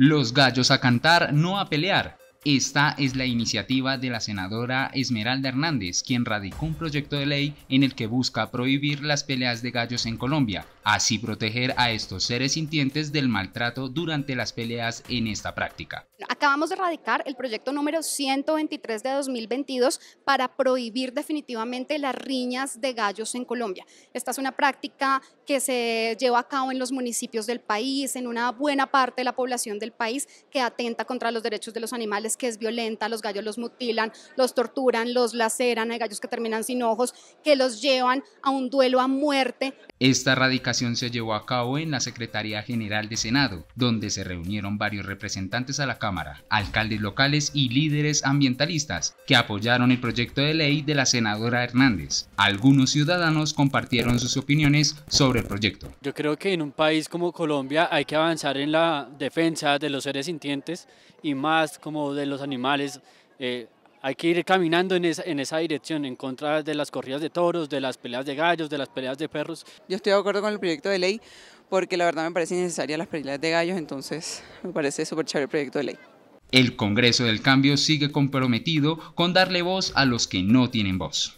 Los gallos a cantar, no a pelear. Esta es la iniciativa de la senadora Esmeralda Hernández, quien radicó un proyecto de ley en el que busca prohibir las peleas de gallos en Colombia, así proteger a estos seres sintientes del maltrato durante las peleas en esta práctica. Acabamos de radicar el proyecto número 123 de 2022 para prohibir definitivamente las riñas de gallos en Colombia. Esta es una práctica que se lleva a cabo en los municipios del país, en una buena parte de la población del país, que atenta contra los derechos de los animales que es violenta, los gallos los mutilan, los torturan, los laceran, hay gallos que terminan sin ojos, que los llevan a un duelo a muerte. Esta erradicación se llevó a cabo en la Secretaría General de Senado, donde se reunieron varios representantes a la Cámara, alcaldes locales y líderes ambientalistas que apoyaron el proyecto de ley de la senadora Hernández. Algunos ciudadanos compartieron sus opiniones sobre el proyecto. Yo creo que en un país como Colombia hay que avanzar en la defensa de los seres sintientes y más como de los animales. Eh, hay que ir caminando en esa, en esa dirección, en contra de las corridas de toros, de las peleas de gallos, de las peleas de perros. Yo estoy de acuerdo con el proyecto de ley porque la verdad me parece necesaria las peleas de gallos, entonces me parece súper chévere el proyecto de ley. El Congreso del Cambio sigue comprometido con darle voz a los que no tienen voz.